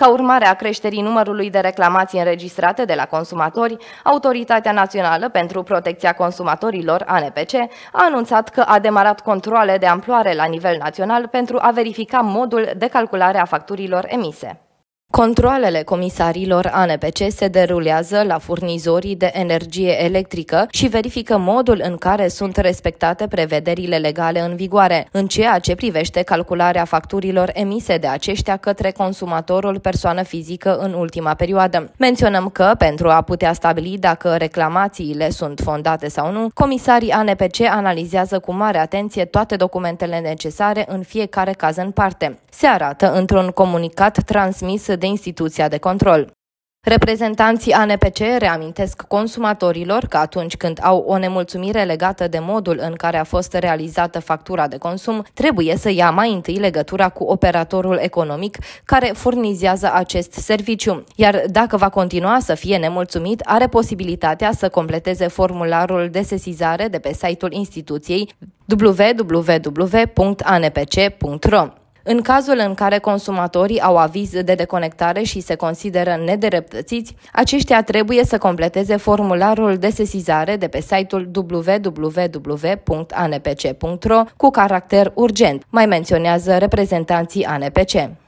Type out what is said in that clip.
Ca urmare a creșterii numărului de reclamații înregistrate de la consumatori, Autoritatea Națională pentru Protecția Consumatorilor, ANPC, a anunțat că a demarat controle de amploare la nivel național pentru a verifica modul de calculare a facturilor emise. Controalele comisarilor ANPC se derulează la furnizorii de energie electrică și verifică modul în care sunt respectate prevederile legale în vigoare, în ceea ce privește calcularea facturilor emise de aceștia către consumatorul persoană fizică în ultima perioadă. Menționăm că, pentru a putea stabili dacă reclamațiile sunt fondate sau nu, comisarii ANPC analizează cu mare atenție toate documentele necesare în fiecare caz în parte. Se arată într-un comunicat transmis de instituția de control. Reprezentanții ANPC reamintesc consumatorilor că atunci când au o nemulțumire legată de modul în care a fost realizată factura de consum, trebuie să ia mai întâi legătura cu operatorul economic care furnizează acest serviciu, iar dacă va continua să fie nemulțumit, are posibilitatea să completeze formularul de sesizare de pe site-ul instituției www.anpc.ro. În cazul în care consumatorii au aviz de deconectare și se consideră nedereptățiți, aceștia trebuie să completeze formularul de sesizare de pe site-ul www.anpc.ro cu caracter urgent, mai menționează reprezentanții ANPC.